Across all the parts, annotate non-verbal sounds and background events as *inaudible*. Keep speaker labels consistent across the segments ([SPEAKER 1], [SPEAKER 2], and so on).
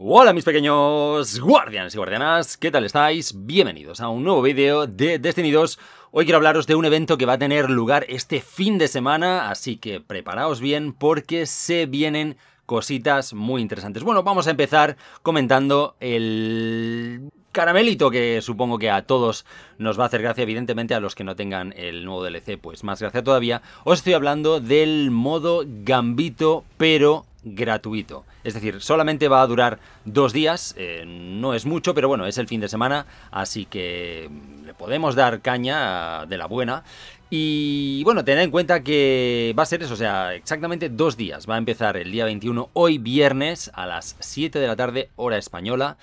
[SPEAKER 1] Hola mis pequeños guardianes y guardianas, ¿qué tal estáis? Bienvenidos a un nuevo vídeo de Destiny 2. Hoy quiero hablaros de un evento que va a tener lugar este fin de semana, así que preparaos bien porque se vienen cositas muy interesantes. Bueno, vamos a empezar comentando el caramelito que supongo que a todos nos va a hacer gracia, evidentemente a los que no tengan el nuevo DLC, pues más gracia todavía. Os estoy hablando del modo gambito, pero gratuito. Es decir, solamente va a durar dos días, eh, no es mucho, pero bueno, es el fin de semana, así que le podemos dar caña de la buena. Y bueno, tened en cuenta que va a ser eso, o sea, exactamente dos días. Va a empezar el día 21, hoy viernes, a las 7 de la tarde, hora española.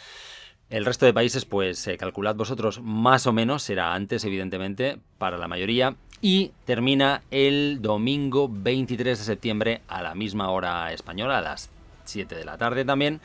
[SPEAKER 1] El resto de países, pues eh, calculad vosotros más o menos, será antes evidentemente para la mayoría, y termina el domingo 23 de septiembre a la misma hora española, a las 7 de la tarde también.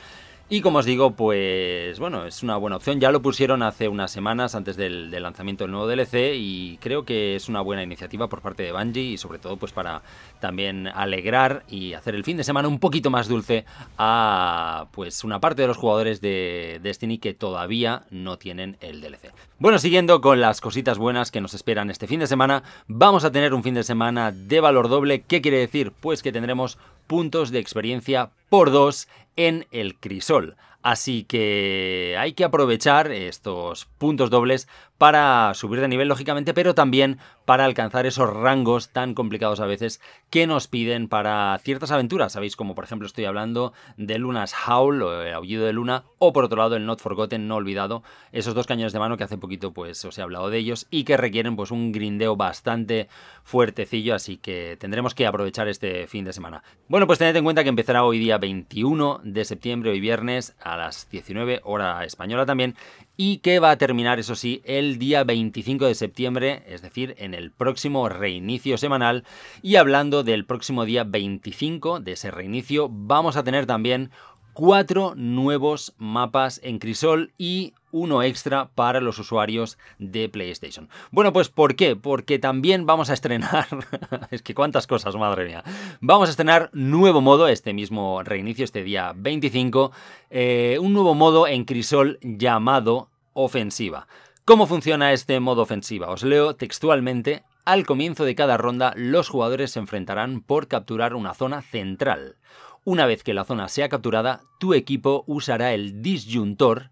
[SPEAKER 1] Y como os digo, pues bueno, es una buena opción. Ya lo pusieron hace unas semanas antes del, lanzamiento del nuevo DLC y creo que es una buena iniciativa por parte de Bungie y sobre todo pues para también alegrar y hacer el fin de semana un poquito más dulce a pues una parte de los jugadores de Destiny que todavía no tienen el DLC. Bueno, siguiendo con las cositas buenas que nos esperan este fin de semana, vamos a tener un fin de semana de valor doble. ¿Qué quiere decir? Pues que tendremos puntos de experiencia por dos en el crisol. Así que hay que aprovechar estos puntos dobles para subir de nivel, lógicamente, pero también para alcanzar esos rangos tan complicados a veces que nos piden para ciertas aventuras. Sabéis, como por ejemplo estoy hablando de Luna's Howl, o el eh, aullido de Luna, o por otro lado el Not Forgotten, no olvidado, esos dos cañones de mano que hace poquito pues os he hablado de ellos y que requieren pues un grindeo bastante fuertecillo, así que tendremos que aprovechar este fin de semana. Bueno, pues tened en cuenta que empezará hoy día 21 de septiembre, hoy viernes, a las 19 hora española también, y que va a terminar, eso sí, el día 25 de septiembre, es decir, en el próximo reinicio semanal. Y hablando del próximo día 25, de ese reinicio, vamos a tener también cuatro nuevos mapas en Crisol y uno extra para los usuarios de PlayStation. Bueno, pues ¿por qué? Porque también vamos a estrenar, *laughs* es que cuántas cosas, madre mía, vamos a estrenar nuevo modo, este mismo reinicio, este día 25, eh, un nuevo modo en Crisol llamado ofensiva. ¿Cómo funciona este modo ofensiva? Os leo textualmente. Al comienzo de cada ronda, los jugadores se enfrentarán por capturar una zona central. Una vez que la zona sea capturada, tu equipo usará el disyuntor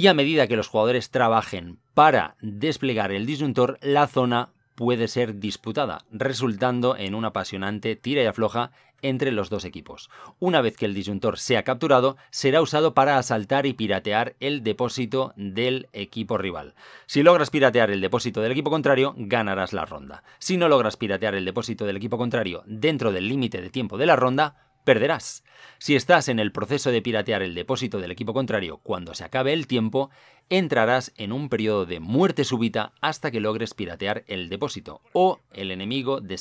[SPEAKER 1] y a medida que los jugadores trabajen para desplegar el disyuntor, la zona puede ser disputada, resultando en una apasionante tira y afloja entre los dos equipos. Una vez que el disyuntor sea capturado, será usado para asaltar y piratear el depósito del equipo rival. Si logras piratear el depósito del equipo contrario, ganarás la ronda. Si no logras piratear el depósito del equipo contrario dentro del límite de tiempo de la ronda, perderás. Si estás en el proceso de piratear el depósito del equipo contrario cuando se acabe el tiempo, entrarás en un periodo de muerte súbita hasta que logres piratear el depósito o el enemigo de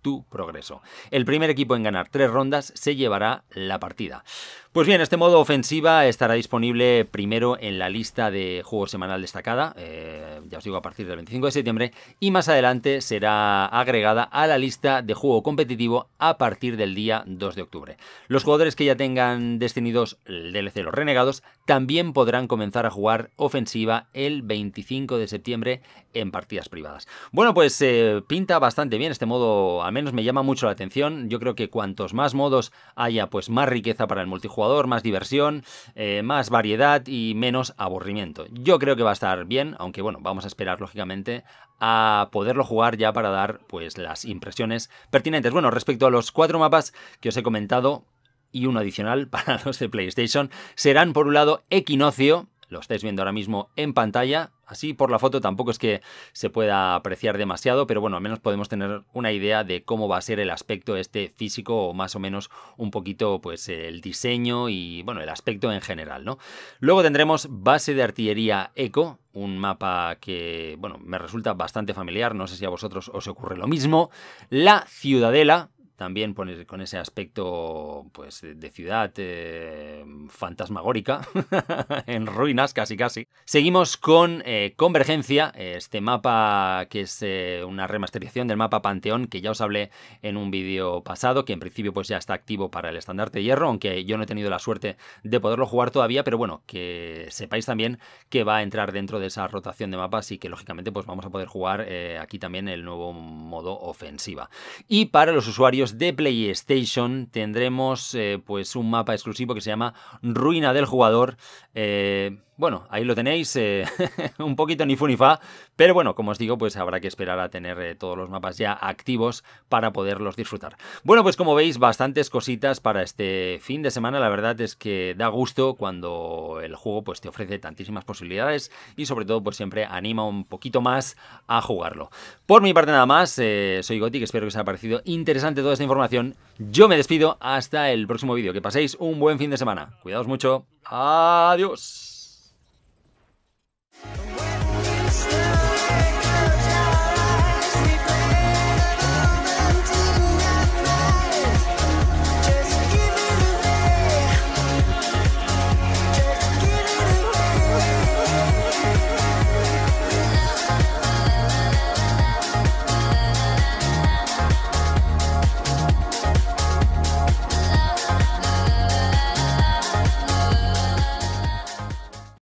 [SPEAKER 1] tu progreso. El primer equipo en ganar tres rondas se llevará la partida. Pues bien, este modo ofensiva estará disponible primero en la lista de juego semanal destacada, eh, ya os digo a partir del 25 de septiembre, y más adelante será agregada a la lista de juego competitivo a partir del día 2 de octubre. Los jugadores que ya tengan destinados DLC Los Renegados también podrán comenzar a jugar ofensiva el 25 de septiembre en partidas privadas. Bueno, pues eh, pinta bastante bien este modo menos me llama mucho la atención. Yo creo que cuantos más modos haya, pues más riqueza para el multijugador, más diversión, eh, más variedad y menos aburrimiento. Yo creo que va a estar bien, aunque bueno, vamos a esperar lógicamente a poderlo jugar ya para dar pues las impresiones pertinentes. Bueno, respecto a los cuatro mapas que os he comentado y uno adicional *laughs* para los de PlayStation, serán por un lado Equinoccio, lo estáis viendo ahora mismo en pantalla, Así por la foto tampoco es que se pueda apreciar demasiado, pero bueno, al menos podemos tener una idea de cómo va a ser el aspecto este físico o más o menos un poquito pues el diseño y bueno, el aspecto en general, ¿no? Luego tendremos base de artillería eco, un mapa que, bueno, me resulta bastante familiar, no sé si a vosotros os ocurre lo mismo. La Ciudadela, también pues, con ese aspecto pues de ciudad eh, fantasmagórica *laughs* en ruinas casi casi seguimos con eh, convergencia este mapa que es eh, una remasterización del mapa panteón que ya os hablé en un vídeo pasado que en principio pues ya está activo para el estandarte de hierro aunque yo no he tenido la suerte de poderlo jugar todavía pero bueno que sepáis también que va a entrar dentro de esa rotación de mapas y que lógicamente pues vamos a poder jugar aquí también el nuevo modo ofensiva y para los usuarios de PlayStation tendremos eh, pues un mapa exclusivo que se llama Ruina del Jugador. Eh, bueno, ahí lo tenéis, eh, *laughs* un poquito ni fu ni fa, pero bueno, como os digo, pues habrá que esperar a tener eh, todos los mapas ya activos para poderlos disfrutar. Bueno, pues como veis, bastantes cositas para este fin de semana, la verdad es que da gusto cuando el juego pues te ofrece tantísimas posibilidades y sobre todo pues siempre anima un poquito más a jugarlo. Por mi parte nada más, eh, soy Gotik, espero que os haya parecido interesante toda esta información. Yo me despido hasta el próximo vídeo, que paséis un buen fin de semana. Cuidaos mucho, adiós.